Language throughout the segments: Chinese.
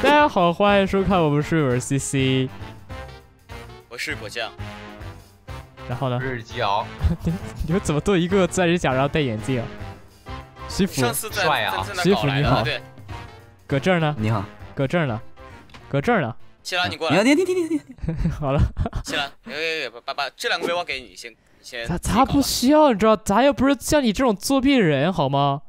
大家好，欢迎收看我们室友 CC，我是果酱，然后呢？日吉敖，你们怎么都一个钻石甲，然后戴眼镜？西服帅啊，西服你好，搁这儿呢？你好，搁这儿呢？搁这儿呢？西郎你过来，停停停停停！好了，西郎，给给给，把把这两个背包给你，先先。咱咱不需要？你知道，咱又不是像你这种作弊人好吗？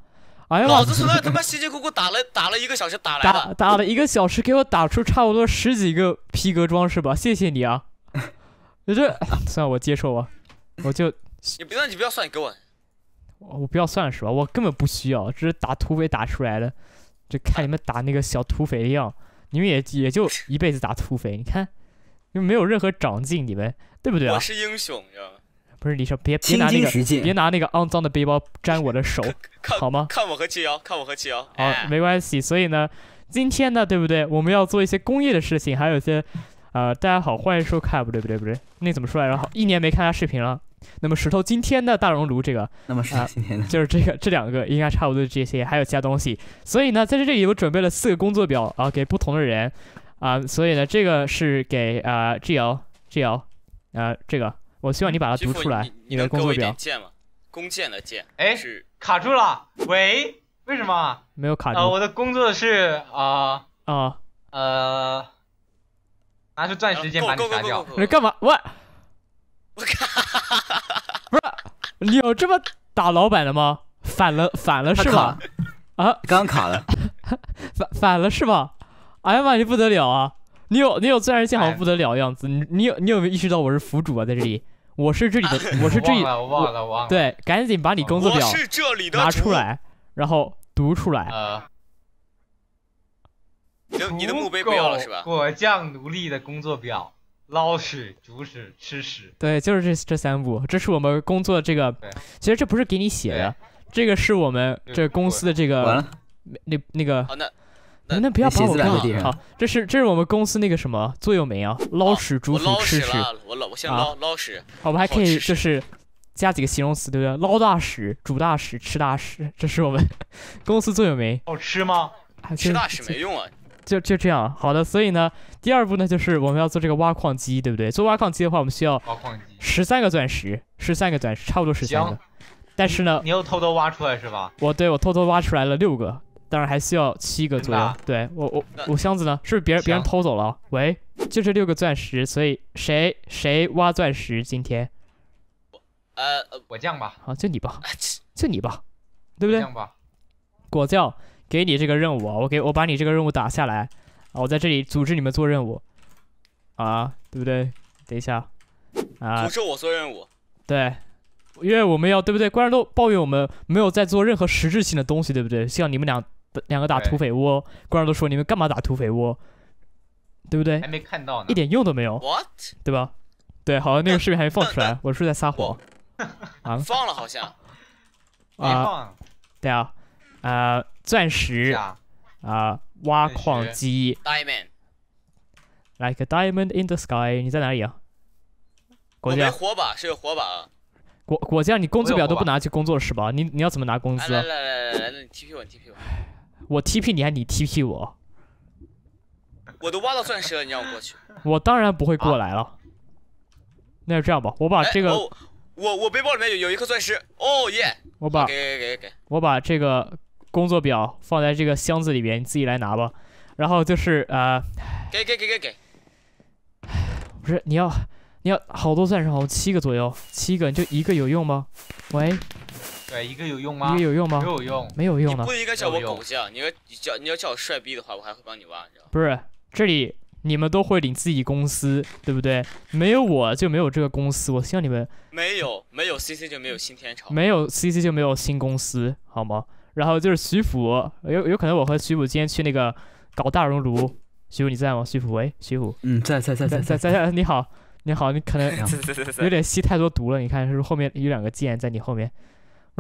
哎呀，老子他妈他妈辛辛苦苦打了打了一个小时，打来了，打了一个小时，给我打出差不多十几个皮革装是吧？谢谢你啊，这 算我接受啊，我就 你不要你不要算给我，我不要算是吧？我根本不需要，这是打土匪打出来的，就看你们打那个小土匪的样你们也也就一辈子打土匪，你看，又没有任何长进，你们对不对啊？我是英雄呀。不是你说别别拿那个别拿那个肮脏的背包沾我的手，好吗？看我和七瑶，看我和七瑶，啊，没关系。所以呢，今天呢，对不对？我们要做一些工业的事情，还有一些，呃，大家好，欢迎收看。不对不对不对，那怎么说来？然后一年没看他视频了。那么石头今天的大熔炉这个，那么是今天的，就是这个这两个应该差不多这些，还有其他东西。所以呢，在这里我准备了四个工作表啊，给不同的人啊。所以呢，这个是给啊 G L G L 啊这个。我希望你把它读出来。你的工作表。弓箭的箭。哎，卡住了。喂，为什么？没有卡住。我的工作是啊啊呃，拿出钻石剑把你砍掉。你干嘛？我我靠！不是你有这么打老板的吗？反了反了是吧？啊，刚卡了。反反了是吧？哎呀妈，你不得了啊！你有你有自然心，好像不得了样子。你你有你有没有意识到我是服主啊？在这里，我是这里的，我是这里。我忘了，忘了。对，赶紧把你工作表拿出来，然后读出来。呃，了是吧？果酱奴隶的工作表，捞屎、煮屎、吃屎。对，就是这这三步，这是我们工作这个。其实这不是给你写的，这个是我们这公司的这个。完了，那那个。那不要把我干好，这是这是我们公司那个什么座右铭啊，捞屎煮屎吃屎，我捞我先捞捞屎，我们还可以就是加几个形容词，对不对？捞大屎，煮大屎，吃大屎，这是我们 公司座右铭。好吃吗？吃大屎没用啊，就就这样。好的，所以呢，第二步呢，就是我们要做这个挖矿机，对不对？做挖矿机的话，我们需要十三个钻石，十三个钻石，差不多十三个。但是呢，你又偷偷挖出来是吧？我对我偷偷挖出来了六个。当然还需要七个左右。对我我我箱子呢？是不是别人别人偷走了？喂，就这六个钻石，所以谁谁挖钻石？今天，呃，我这样吧，啊，就你吧，就你吧，对不对？这样吧，果酱，给你这个任务啊，我给我把你这个任务打下来啊，我在这里组织你们做任务啊，对不对？等一下啊，组织我做任务，对，因为我们要对不对？观众都抱怨我们没有在做任何实质性的东西，对不对？像你们俩。两个打土匪窝，官儿都说你们干嘛打土匪窝，对不对？还没看到呢，一点用都没有。What？对吧？对，好像那个视频还没放出来，我是不是在撒 谎？啊？放了好像。啊，对啊，啊，钻石啊，挖矿机。Diamond。Like a diamond in the sky，你在哪里啊？国家。火把是个火把。国国家，你工资表都不拿去工作是吧？你你要怎么拿工资？来来来来，那你踢 p 我踢 p 我。我 TP 你还你 TP 我？我都挖到钻石了，你让我过去？我当然不会过来了。那就这样吧，我把这个……我我背包里面有有一颗钻石，哦耶！我把给给给给，我把这个工作表放在这个箱子里面，你自己来拿吧。然后就是啊，给给给给给，不是你要你要好多钻石，好像七个左右，七个就一个有用吗？喂？对一个有用吗？一个有用吗？没有用，没有用的。不应该叫我狗叫，你要叫你要叫我帅逼的话，我还会帮你挖，你知道不是，这里你们都会领自己公司，对不对？没有我就没有这个公司。我希望你们没有没有 C C 就没有新天朝，没有 C C 就没有新公司，好吗？然后就是徐福，有有可能我和徐福今天去那个搞大熔炉。徐福你在吗？徐福，喂，徐福，嗯，在在在在在在在，你好，你好，你可能 有点吸太多毒了，你看是不是后面有两个剑在你后面？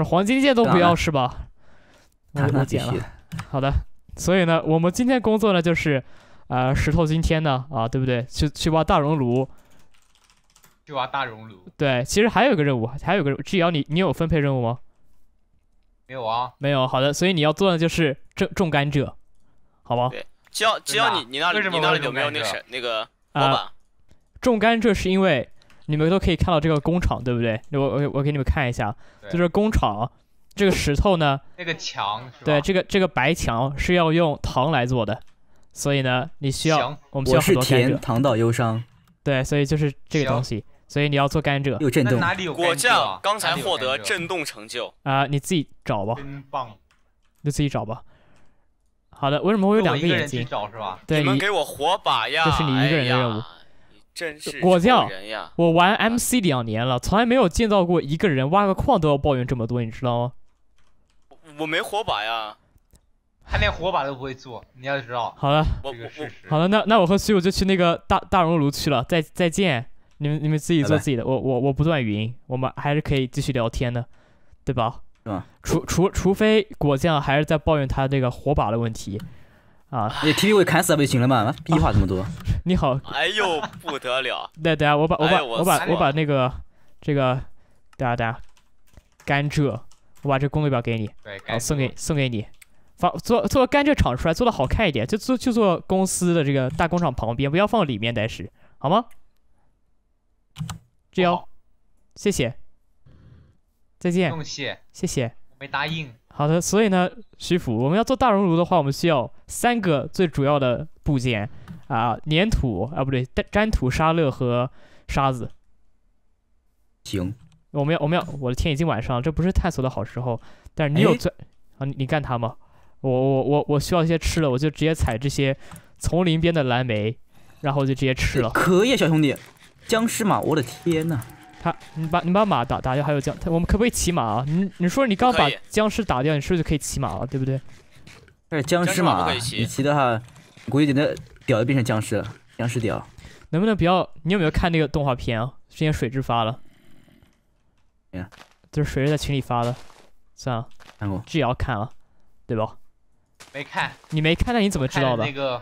黄金剑都不要是吧？那不捡了。好的，所以呢，我们今天工作呢，就是，啊，石头今天呢，啊，对不对？去去挖大熔炉。去挖大熔炉。对，其实还有一个任务，还有个，智瑶你你有分配任务吗？没有啊。没有，好的，所以你要做的就是种种甘蔗，好吗？对，只要只要你你那里你那里有没有那个那个老板？种甘蔗是因为。你们都可以看到这个工厂，对不对？我我我给你们看一下，就是工厂，这个石头呢？那个墙是吧？对，这个这个白墙是要用糖来做的，所以呢，你需要，我们需要很多甘蔗。甜糖到忧伤。对，所以就是这个东西，所以你要做甘蔗。又震动，哪里有果酱刚才获得震动成就啊！你自己找吧。真棒！你自己找吧。好的，为什么我有两个眼睛？一找是吧？你们给我火把呀！这是你一个人的哎呀。果酱，我玩 MC 两年了，从来没有见到过一个人挖个矿都要抱怨这么多，你知道吗？我没火把呀，他连火把都不会做，你要知道。好了，我我好了，那那我和室友就去那个大大熔炉去了，再再见，你们你们自己做自己的，我我我不断语音，我们还是可以继续聊天的，对吧？除除除非果酱还是在抱怨他这个火把的问题，啊，你 T V 砍死不就行了嘛？废 话这么多。你好，哎呦，不得了！对等下我把我把我把我把那个这个，等下等下，甘蔗，我把这工作表给你，对，好，送给送给你，做做甘蔗厂出来做的好看一点，就做就做公司的这个大工厂旁边，不要放里面，但是好吗？这样，谢谢，再见，不用谢，谢谢。没答应。好的，所以呢，徐福，我们要做大熔炉的话，我们需要三个最主要的部件。啊，粘土啊，不对，粘粘土、沙乐和沙子。行，我们要我们要，我的天，已经晚上了，这不是探索的好时候。但是你有钻啊？你干他吗？我我我我需要一些吃的，我就直接采这些丛林边的蓝莓，然后就直接吃了。可以，小兄弟，僵尸马，我的天呐！他，你把你把马打打掉，还有僵，我们可不可以骑马啊？你你说你刚把僵尸打掉，你是不是就可以骑马了？对不对？但是僵尸马，你骑的话，估计得。屌就变成僵尸了，僵尸屌，能不能不要？你有没有看那个动画片啊？之前水质发了，呀，就是水质在群里发的，算了，这也要看了，对吧？没看，你没看那你怎么知道的？那个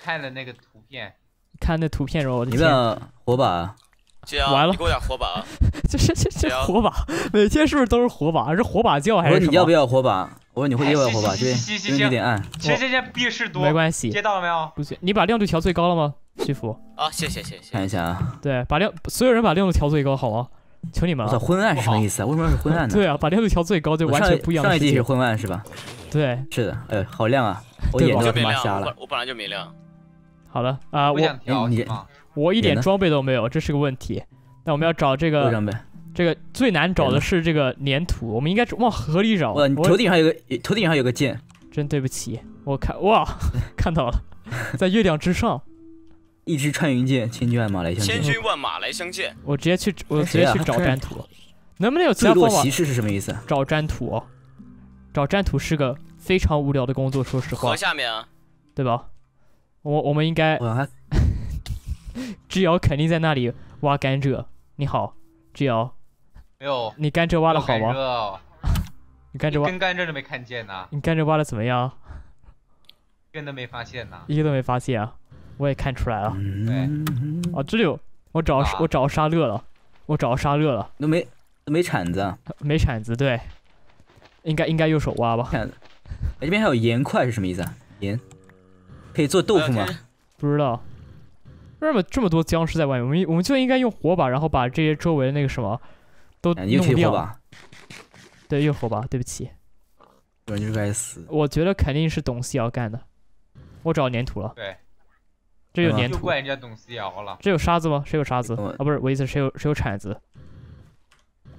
看了那个图片，看那图片然后你的火把，完了，给我点火把，就这这火把，每天是不是都是火把？是火把叫还是什么？你要不要火把？我问你会夜晚活吧？对，有点暗。行行行，B 是多没关系。接到了没有？不行，你把亮度调最高了吗？西服啊，谢谢谢谢。看一下啊，对，把亮所有人把亮度调最高，好吗？求你们了。昏暗是什么意思啊？为什么是昏暗呢？对啊，把亮度调最高就完全不一样。上一季是昏暗是吧？对，是的。哎，好亮啊，我眼睛都妈瞎了。我本来就明亮。好了啊，我我一点装备都没有，这是个问题。那我们要找这个装备。这个最难找的是这个粘土，我们应该往河里找。呃，你头顶上有个头顶上有个剑，真对不起，我看哇 看到了，在月亮之上，一支穿云箭，千军万马来相见。千军万马来相见。我直接去，我直接去找粘土，能不能有？坠落骑士是什么意思？找粘土，找粘土是个非常无聊的工作，说实话。河下面，对吧？我我们应该 志遥肯定在那里挖甘蔗。你好，志遥。没有，你甘蔗挖的好吗？你甘蔗挖？根甘蔗都没看见呢，你甘蔗挖的怎么样？根都没发现呢，一，个都没发现。啊！我也看出来了。对。啊，这里有，我找我找沙乐了，我找沙乐了。那没，没铲子，没铲子，对。应该应该用手挖吧。哎，这边还有盐块是什么意思啊？盐，可以做豆腐吗？不知道。为什么这么多僵尸在外面，我们我们就应该用火把，然后把这些周围那个什么。都弄掉，对，又火吧？对不起，我该我觉得肯定是董思瑶干的，我找粘土了。对，这有粘土。怪人家董思瑶了。这有沙子吗？谁有沙子？啊，不是，我意思谁有？谁有铲子？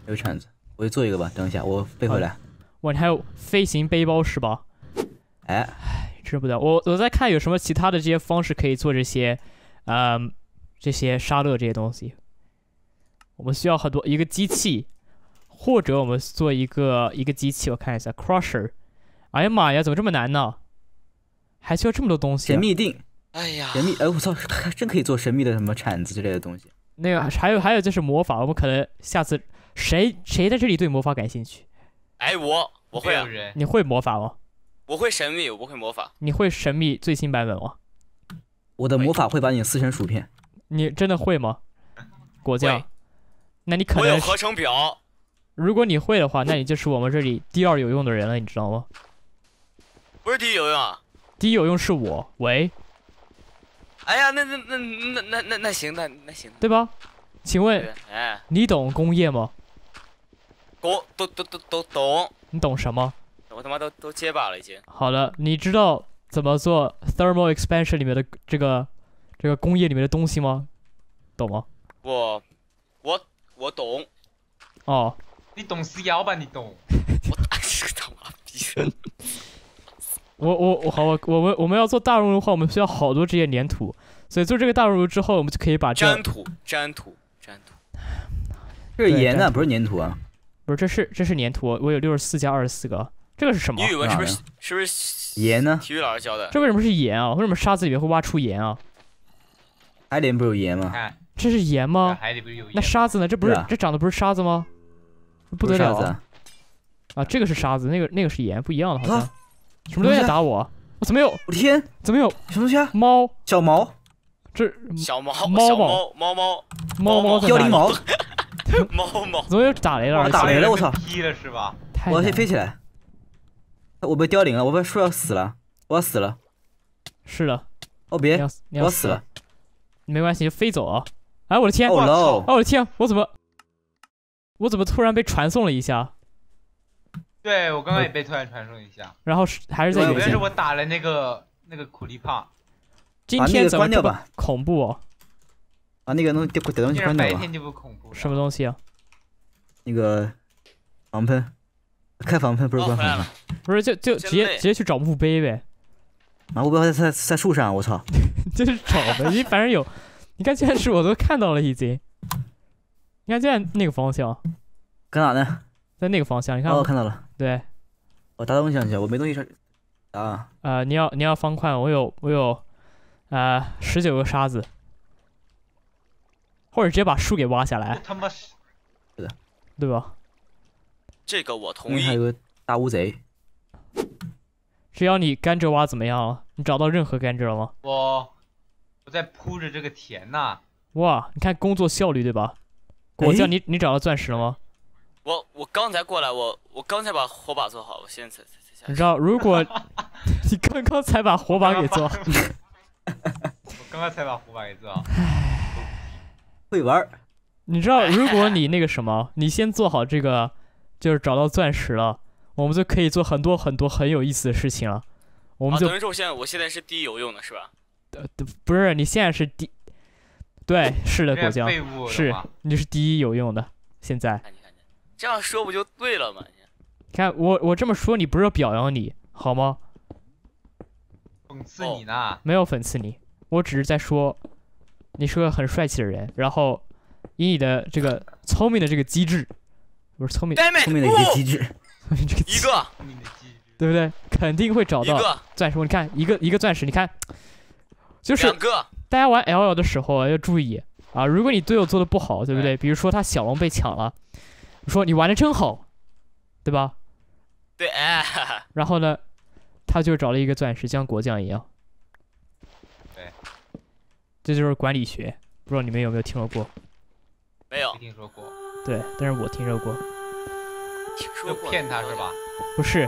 有铲子，我就做一个吧。等一下，我背回来。哇，你还有飞行背包是吧？哎，哎，知不道。我我在看有什么其他的这些方式可以做这些，呃，这些沙乐这些东西。我们需要很多一个机器，或者我们做一个一个机器，我看一下 crusher。哎呀妈呀，怎么这么难呢？还需要这么多东西。神秘锭。哎呀。神秘，哎我操，还真可以做神秘的什么铲子之类的东西。那个还有还有就是魔法，我们可能下次谁谁在这里对魔法感兴趣？哎我我会啊。你会魔法吗？我会神秘，我不会魔法。你会神秘最新版本吗？我的魔法会把你撕成薯片。你真的会吗？果酱。那你可能我有合成表，如果你会的话，那你就是我们这里第二有用的人了，你知道吗？不是第一有用，啊，第一有用是我。喂。哎呀，那那那那那那那行，那那行。对吧？请问，哎，你懂工业吗？懂都都都都懂。你懂什么？我他妈都都结巴了已经。好了，你知道怎么做 thermal expansion 里面的这个这个工业里面的东西吗？懂吗？我，我。我懂。哦。你懂是幺吧？你懂。我操个他妈逼人！我我我好，我我们我们要做大熔炉的话，我们需要好多这些粘土，所以做这个大熔炉之后，我们就可以把粘土粘土粘土。这是盐啊，不是粘土啊？不是，这是这是粘土。我有六十四加二十四个，这个是什么？语文是不是不是盐呢？体育老师教的。这为什么是盐啊？为什么沙子里面会挖出盐啊？海盐不有盐吗？这是盐吗？那沙子呢？这不是这长的不是沙子吗？不得了啊！这个是沙子，那个那个是盐，不一样的好像。什么东西打我？我怎么有？我天！怎么有？什么东西啊？猫？小毛？这小毛？猫猫猫猫猫猫凋零毛？猫猫怎么又打雷了？打雷了！我操！劈了是吧？我要先飞起来。我被凋零了，我被树要死了，我要死了。是的。哦别！我死了。没关系，就飞走啊。哎，我的天！我操！哎，我的天，我怎么，我怎么突然被传送了一下？对我刚刚也被突然传送一下。然后是还是在游戏？应是我打了那个那个苦力怕。今天怎么这么恐怖！把那个东西关掉吧。白天就不恐怖。什么东西啊？那个防喷，开防喷不是关喷不是，就就直接直接去找墓碑呗。啊，墓碑在在在树上，我操！就是找呗，你反正有。你看，现在是我都看到了已经。你看现在那个方向，搁哪呢？在那个方向，你看。哦，看到了。对。我打东西上去，我没东西上。啊。啊，你要你要方块，我有我有，啊，十九个沙子。或者直接把树给挖下来。他妈是。对吧？这个我同意。还有大乌贼。只要你甘蔗挖怎么样了？你找到任何甘蔗了吗？我。我在铺着这个田呢。哇，你看工作效率对吧？果酱，你你找到钻石了吗？我我刚才过来，我我刚才把火把做好，我现在才才才你知道如果，你刚刚才把火把给做。我刚刚才把火把给做好。会玩你知道如果你那个什么，你先做好这个，就是找到钻石了，我们就可以做很多很多很有意思的事情了。我们就。啊，等于说我现在我现在是第一有用的，是吧？呃，都不是，你现在是第，对，是的，果酱，是，你是第一有用的，现在，这样说不就对了吗？你看，我我这么说你不是表扬你，好吗？讽刺你呢？没有讽刺你，我只是在说，你是个很帅气的人，然后以你的这个聪明的这个机智，不是聪明，聪明的一个机智，一个，对不对？肯定会找到钻石，你看一个一个钻石，你看。就是大家玩 L L 的时候要注意啊！如果你队友做的不好，对不对？比如说他小龙被抢了，说你玩的真好，对吧？对，哎，然后呢，他就找了一个钻石像国将一样，对，这就是管理学，不知道你们有没有听说过？没有，听说过。对，但是我听说过，听说过。骗他是吧？不是。